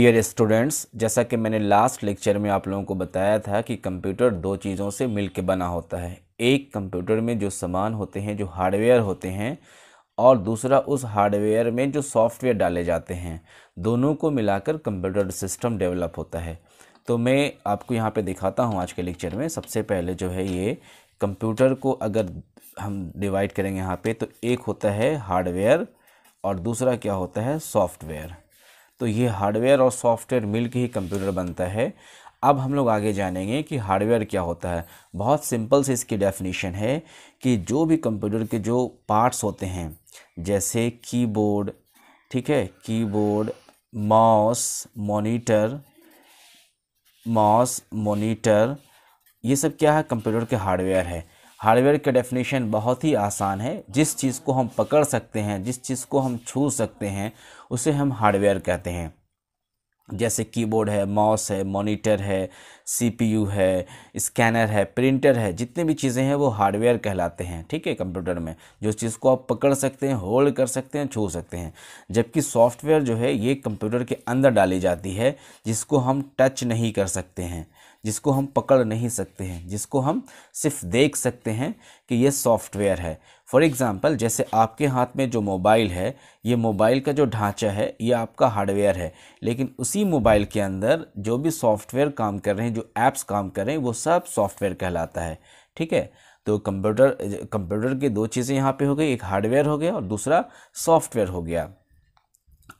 dear students जैसा कि मैंने लास्ट लेक्चर में आप लोगों को बताया था कि कंप्यूटर दो चीज़ों से मिल के बना होता है एक कंप्यूटर में जो सामान होते हैं जो हार्डवेयर होते हैं और दूसरा उस हार्डवेयर में जो सॉफ्टवेयर डाले जाते हैं दोनों को मिलाकर कंप्यूटर सिस्टम डेवलप होता है तो मैं आपको यहाँ पे दिखाता हूँ आज के लेक्चर में सबसे पहले जो है ये कंप्यूटर को अगर हम डिवाइड करेंगे यहाँ पे तो एक होता है हार्डवेयर और दूसरा क्या होता है सॉफ्टवेयर तो ये हार्डवेयर और सॉफ्टवेयर मिल के ही कंप्यूटर बनता है अब हम लोग आगे जानेंगे कि हार्डवेयर क्या होता है बहुत सिंपल से इसकी डेफिनेशन है कि जो भी कंप्यूटर के जो पार्ट्स होते हैं जैसे कीबोर्ड ठीक है keyboard mouse monitor mouse monitor ये सब क्या है कंप्यूटर के हार्डवेयर है हार्डवेयर का डेफिनेशन बहुत ही आसान है जिस चीज़ को हम पकड़ सकते हैं जिस चीज़ को हम छू सकते हैं उसे हम हार्डवेयर कहते हैं जैसे कीबोर्ड है माउस है मॉनिटर है सीपीयू है स्कैनर है प्रिंटर है जितने भी चीज़ें हैं वो हार्डवेयर कहलाते हैं ठीक है कंप्यूटर में जो चीज़ को आप पकड़ सकते हैं होल्ड कर सकते हैं छू सकते हैं जबकि सॉफ्टवेयर जो है ये कंप्यूटर के अंदर डाली जाती है जिसको हम टच नहीं कर सकते हैं जिसको हम पकड़ नहीं सकते हैं जिसको हम सिर्फ देख सकते हैं कि ये सॉफ्टवेयर है फॉर एग्ज़ाम्पल जैसे आपके हाथ में जो मोबाइल है ये मोबाइल का जो ढांचा है ये आपका हार्डवेयर है लेकिन उसी मोबाइल के अंदर जो भी सॉफ्टवेयर काम कर रहे हैं जो ऐप्स काम कर रहे हैं वो सब सॉफ्टवेयर कहलाता है ठीक है तो कंप्यूटर कंप्यूटर की दो चीज़ें यहाँ पे हो गई एक हार्डवेयर हो गया और दूसरा सॉफ्टवेयर हो गया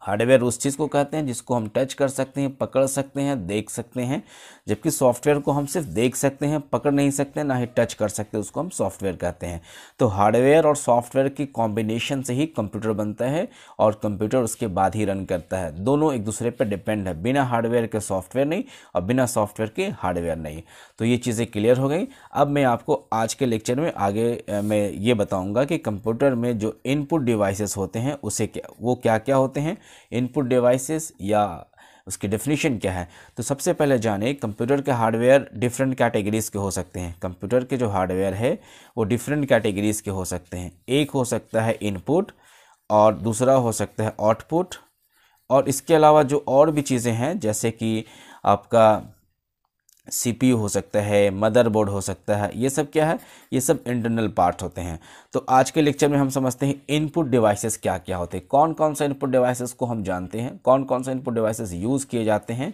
हार्डवेयर उस चीज़ को कहते हैं जिसको हम टच कर सकते हैं पकड़ सकते हैं देख सकते हैं जबकि सॉफ्टवेयर को हम सिर्फ देख सकते हैं पकड़ नहीं सकते ना ही टच कर सकते उसको हम सॉफ्टवेयर कहते हैं तो हार्डवेयर और सॉफ्टवेयर की कॉम्बिनेशन से ही कंप्यूटर बनता है और कंप्यूटर उसके बाद ही रन करता है दोनों एक दूसरे पर डिपेंड है बिना हार्डवेयर के सॉफ्टवेयर नहीं और बिना सॉफ्टवेयर के हार्डवेयर नहीं तो ये चीज़ें क्लियर हो गई अब मैं आपको आज के लेक्चर में आगे मैं ये बताऊँगा कि कंप्यूटर में जो इनपुट डिवाइसेस होते हैं उसे क्या वो क्या क्या होते हैं इनपुट डिवाइसेस या उसकी डेफिनेशन क्या है तो सबसे पहले जाने कंप्यूटर के हार्डवेयर डिफरेंट कैटेगरीज़ के हो सकते हैं कंप्यूटर के जो हार्डवेयर है वो डिफरेंट कैटेगरीज़ के हो सकते हैं एक हो सकता है इनपुट और दूसरा हो सकता है आउटपुट और इसके अलावा जो और भी चीज़ें हैं जैसे कि आपका सी हो सकता है मदरबोर्ड हो सकता है ये सब क्या है ये सब इंटरनल पार्ट होते हैं तो आज के लेक्चर में हम समझते हैं इनपुट डिवाइसेस क्या क्या होते हैं कौन कौन सा इनपुट डिवाइसेस को हम जानते हैं कौन कौन सा इनपुट डिवाइसेस यूज़ किए जाते हैं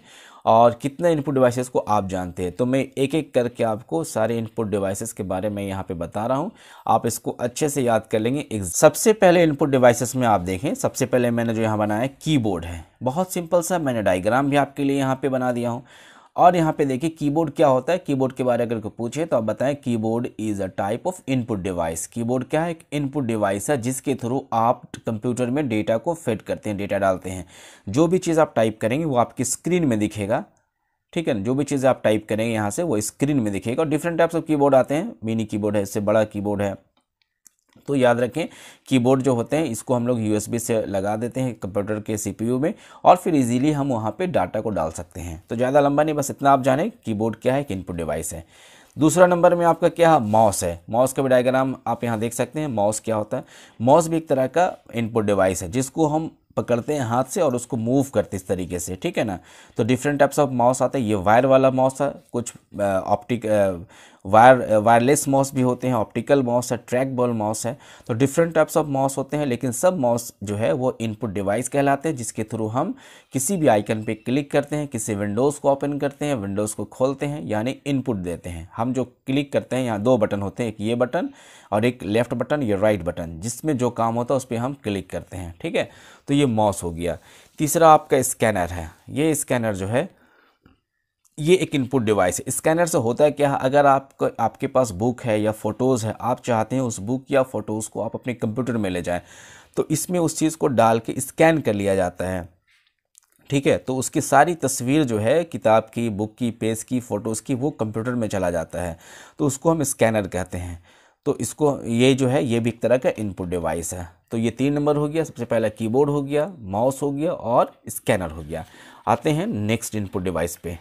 और कितने इनपुट डिवाइसेस को आप जानते हैं तो मैं एक एक करके आपको सारे इनपुट डिवाइसेस के बारे में यहाँ पे बता रहा हूँ आप इसको अच्छे से याद कर लेंगे एक सबसे पहले इनपुट डिवाइसेस में आप देखें सबसे पहले मैंने जो यहाँ बनाया कीबोर्ड है बहुत सिंपल सा मैंने डायग्राम भी आपके लिए यहाँ पर बना दिया हूँ और यहाँ पे देखिए कीबोर्ड क्या होता है कीबोर्ड के बारे में अगर पूछे तो आप बताएं keyboard is a type of input device keyboard क्या है एक इनपुट डिवाइस है जिसके थ्रू आप कंप्यूटर में डेटा को फिट करते हैं डेटा डालते हैं जो भी चीज़ आप टाइप करेंगे वो आपकी स्क्रीन में दिखेगा ठीक है जो भी चीज़ आप टाइप करेंगे यहाँ से वो स्क्रीन में दिखेगा और डिफरेंट टाइप्स ऑफ कीबोर्ड आते हैं मिनी कीबोर्ड है इससे बड़ा कीबोर्ड है तो याद रखें कीबोर्ड जो होते हैं इसको हम लोग यू से लगा देते हैं कंप्यूटर के सी में और फिर ईजिली हम वहाँ पर डाटा को डाल सकते हैं तो ज़्यादा लंबा नहीं बस इतना आप जाने की क्या है कि इनपुट डिवाइस है दूसरा नंबर में आपका क्या है माउस है माउस का भी डायग्राम आप यहाँ देख सकते हैं माउस क्या होता है माउस भी एक तरह का इनपुट डिवाइस है जिसको हम पकड़ते हैं हाथ से और उसको मूव करते इस तरीके से ठीक है ना तो डिफरेंट टाइप्स ऑफ माउस आते हैं ये वायर वाला माउस है कुछ ऑप्टिक वायर वायरलेस माउस भी होते हैं ऑप्टिकल माउस है ट्रैक बॉल माउस है तो डिफरेंट टाइप्स ऑफ माउस होते हैं लेकिन सब माउस जो है वो इनपुट डिवाइस कहलाते हैं जिसके थ्रू हम किसी भी आइकन पे क्लिक करते हैं किसी विंडोज़ को ओपन करते हैं विंडोज़ को खोलते हैं यानी इनपुट देते हैं हम जो क्लिक करते हैं यहाँ दो बटन होते हैं एक ये बटन और एक लेफ्ट बटन या राइट बटन जिसमें जो काम होता है उस पर हम क्लिक करते हैं ठीक है तो ये माउस हो गया तीसरा आपका स्कैनर है ये स्कैनर जो है ये एक इनपुट डिवाइस है स्कैनर से होता है क्या अगर आप आपके पास बुक है या फ़ोटोज़ है आप चाहते हैं उस बुक या फ़ोटोज़ को आप अपने कंप्यूटर में ले जाएं तो इसमें उस चीज़ को डाल के स्कैन कर लिया जाता है ठीक है तो उसकी सारी तस्वीर जो है किताब की बुक की पेज की फ़ोटोज़ की वो कंप्यूटर में चला जाता है तो उसको हम स्कैनर कहते हैं तो इसको ये जो है ये भी एक तरह का इनपुट डिवाइस है तो ये तीन नंबर हो गया सबसे पहला कीबोर्ड हो गया माउस हो गया और स्कैनर हो गया आते हैं नेक्स्ट इनपुट डिवाइस पे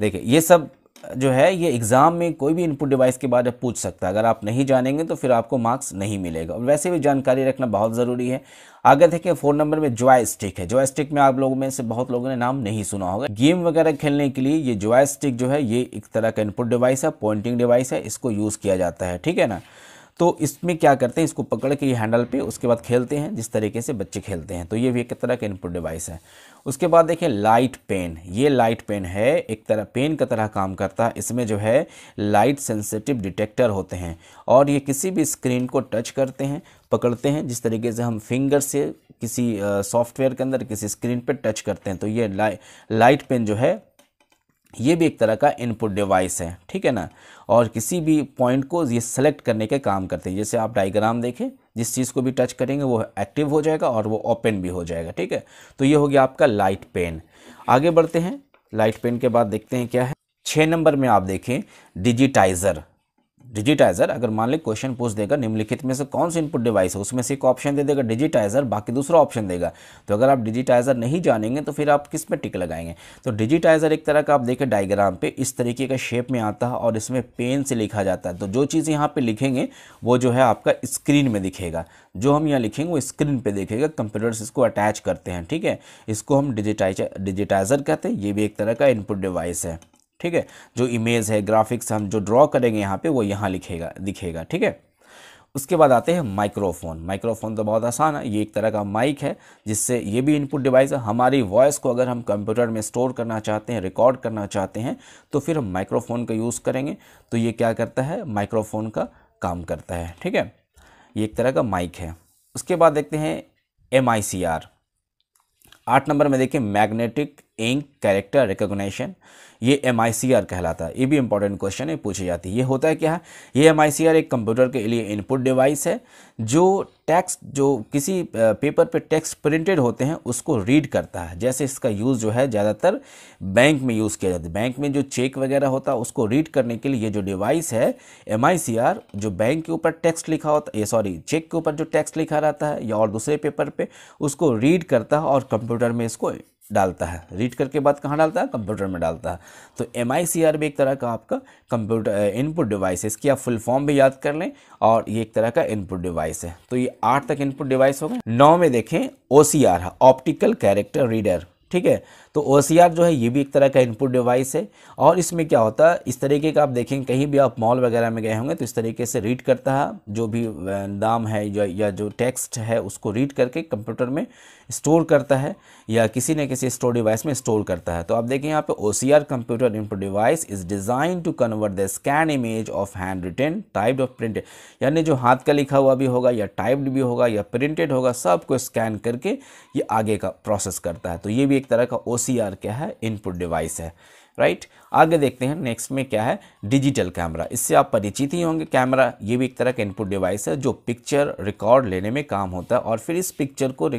देखिए ये सब जो है ये एग्ज़ाम में कोई भी इनपुट डिवाइस के बारे में पूछ सकता है अगर आप नहीं जानेंगे तो फिर आपको मार्क्स नहीं मिलेगा और वैसे भी जानकारी रखना बहुत ज़रूरी है आगे देखिए फोन नंबर में जॉय स्टिक है जॉय स्टिक में आप लोगों में से बहुत लोगों ने नाम नहीं सुना होगा गेम वगैरह खेलने के लिए ये जॉय स्टिक जो है ये एक तरह का इनपुट डिवाइस है पॉइंटिंग डिवाइस है इसको यूज़ किया जाता है ठीक है ना तो इसमें क्या करते हैं इसको पकड़ के ये हैंडल पे उसके बाद खेलते हैं जिस तरीके से बच्चे खेलते हैं तो ये भी एक तरह का इनपुट डिवाइस है उसके बाद देखें लाइट पेन ये लाइट पेन है एक तरह पेन का तरह काम करता है इसमें जो है लाइट सेंसिटिव डिटेक्टर होते हैं और ये किसी भी स्क्रीन को टच करते हैं पकड़ते हैं जिस तरीके से हम फिंगर से किसी सॉफ्टवेयर के अंदर किसी स्क्रीन पर टच करते हैं तो ये लाइट पेन जो है ये भी एक तरह का इनपुट डिवाइस है ठीक है ना और किसी भी पॉइंट को ये सेलेक्ट करने के काम करते हैं जैसे आप डायग्राम देखें जिस चीज़ को भी टच करेंगे वो एक्टिव हो जाएगा और वो ओपन भी हो जाएगा ठीक है तो ये हो गया आपका लाइट पेन आगे बढ़ते हैं लाइट पेन के बाद देखते हैं क्या है छः नंबर में आप देखें डिजिटाइज़र डिजिटाइजर अगर मान लें क्वेश्चन पूछ देगा निम्नलिखित में से कौन सा इनपुट डिवाइस है उसमें से एक ऑप्शन दे देगा डिजिटाइजर बाकी दूसरा ऑप्शन देगा तो अगर आप डिजिटाइजर नहीं जानेंगे तो फिर आप किस पे टिक लगाएंगे तो डिजिटाइजर एक तरह का आप देखें डायग्राम पे इस तरीके का शेप में आता है और इसमें पेन से लिखा जाता है तो जो चीज़ यहाँ पर लिखेंगे वो जो है आपका स्क्रीन में दिखेगा जो हम यहाँ लिखेंगे वो स्क्रीन पर देखेगा कंप्यूटर्स इसको अटैच करते हैं ठीक है इसको हम डिजिटाइजर डिजिटाइजर कहते हैं ये भी एक तरह का इनपुट डिवाइस है ठीक है जो इमेज है ग्राफिक्स हम जो ड्रॉ करेंगे यहाँ पे वो यहाँ लिखेगा दिखेगा ठीक है उसके बाद आते हैं माइक्रोफोन माइक्रोफोन तो बहुत आसान है ये एक तरह का माइक है जिससे ये भी इनपुट डिवाइस है हमारी वॉइस को अगर हम कंप्यूटर में स्टोर करना चाहते हैं रिकॉर्ड करना चाहते हैं तो फिर हम माइक्रोफोन का यूज़ करेंगे तो ये क्या करता है माइक्रोफोन का काम करता है ठीक है ये एक तरह का माइक है उसके बाद देखते हैं एम आठ नंबर में देखें मैग्नेटिक इंक कैरेक्टर रिकोगनाइजेशन ये एम कहलाता है ये भी इंपॉर्टेंट क्वेश्चन है पूछी जाती है ये होता है क्या है ये एम एक कंप्यूटर के लिए इनपुट डिवाइस है जो टेक्स्ट जो किसी पेपर पे टेक्स्ट प्रिंटेड होते हैं उसको रीड करता है जैसे इसका यूज़ जो है ज़्यादातर बैंक में यूज़ किया जाता है बैंक में जो चेक वगैरह होता है उसको रीड करने के लिए ये जो डिवाइस है एम जो बैंक के ऊपर टेक्स्ट लिखा होता है सॉरी चेक के ऊपर जो टेक्स्ट लिखा रहता है या और दूसरे पेपर पे उसको रीड करता है और कंप्यूटर में इसको डालता है रीड करके बाद कहाँ डालता है कंप्यूटर में डालता है तो एम आई सी आर भी एक तरह का आपका कंप्यूटर इनपुट डिवाइस है इसकी आप फुल फॉर्म भी याद कर लें और ये एक तरह का इनपुट डिवाइस है तो ये आठ तक इनपुट डिवाइस होगा नौ में देखें O C R optical character reader ठीक है तो ओ जो है ये भी एक तरह का इनपुट डिवाइस है और इसमें क्या होता है इस तरीके का आप देखेंगे कहीं भी आप मॉल वगैरह में गए होंगे तो इस तरीके से रीड करता है जो भी नाम है जो या जो टेक्स्ट है उसको रीड करके कंप्यूटर में स्टोर करता है या किसी न किसी स्टोर डिवाइस में स्टोर करता है तो आप देखें यहाँ पे O computer input device is designed to convert the scan image of handwritten typed of printed यानी जो हाथ का लिखा हुआ भी होगा या टाइप्ड भी होगा या प्रिंटेड होगा सबको स्कैन करके ये आगे का प्रोसेस करता है तो ये भी भी एक तरह का ओ क्या है इनपुट डिवाइस है राइट आगे देखते हैं नेक्स्ट में क्या है डिजिटल कैमरा इससे आप परिचित ही होंगे कैमरा ये भी एक तरह का इनपुट डिवाइस है जो पिक्चर रिकॉर्ड लेने में काम होता है और फिर इस पिक्चर को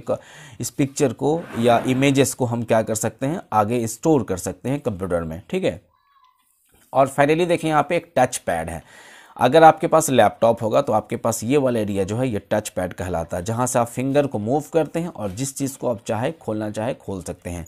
इस पिक्चर को या इमेजेस को हम क्या कर सकते हैं आगे स्टोर कर सकते हैं कंप्यूटर में ठीक है और फाइनली देखें यहाँ पे एक टच पैड है अगर आपके पास लैपटॉप होगा तो आपके पास ये वाला एरिया जो है ये टच पैड कहलाता है जहाँ से आप फिंगर को मूव करते हैं और जिस चीज़ को आप चाहे खोलना चाहे खोल सकते हैं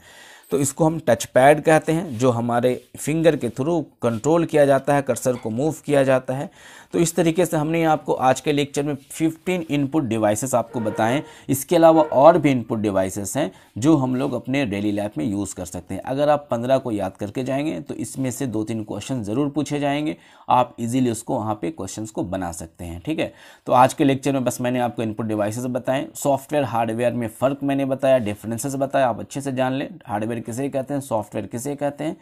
तो इसको हम टच पैड कहते हैं जो हमारे फिंगर के थ्रू कंट्रोल किया जाता है कर्सर को मूव किया जाता है तो इस तरीके से हमने आपको आज के लेक्चर में 15 इनपुट डिवाइसेस आपको बताएं इसके अलावा और भी इनपुट डिवाइसेस हैं जो हम लोग अपने डेली लाइफ में यूज़ कर सकते हैं अगर आप पंद्रह को याद करके जाएंगे तो इसमें से दो तीन क्वेश्चन ज़रूर पूछे जाएंगे आप इजीली उसको वहाँ पे क्वेश्चन को बना सकते हैं ठीक है तो आज के लेक्चर में बस मैंने आपको इनपुट डिवाइसेज बताएँ सॉफ्टवेयर हार्डवेयर में फ़र्क मैंने बताया डिफ्रेंसेज बताया आप अच्छे से जान लें हार्डवेयर हार्डवेयर किसे कहते हैं सॉफ्टवेयर किसे कहते हैं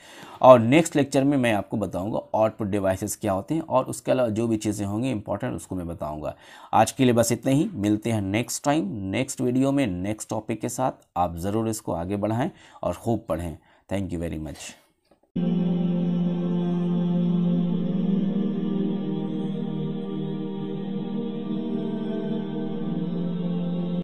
और नेक्स्ट लेक्चर में मैं आपको बताऊंगा आउटपुट डिवाइसेस क्या होते हैं और उसके अलावा जो भी चीज़ें होंगी इंपॉर्टेंट उसको मैं बताऊंगा आज के लिए बस इतना ही मिलते हैं नेक्स्ट टाइम नेक्स्ट वीडियो में नेक्स्ट टॉपिक के साथ आप ज़रूर इसको आगे बढ़ाएँ और खूब पढ़ें थैंक यू वेरी मच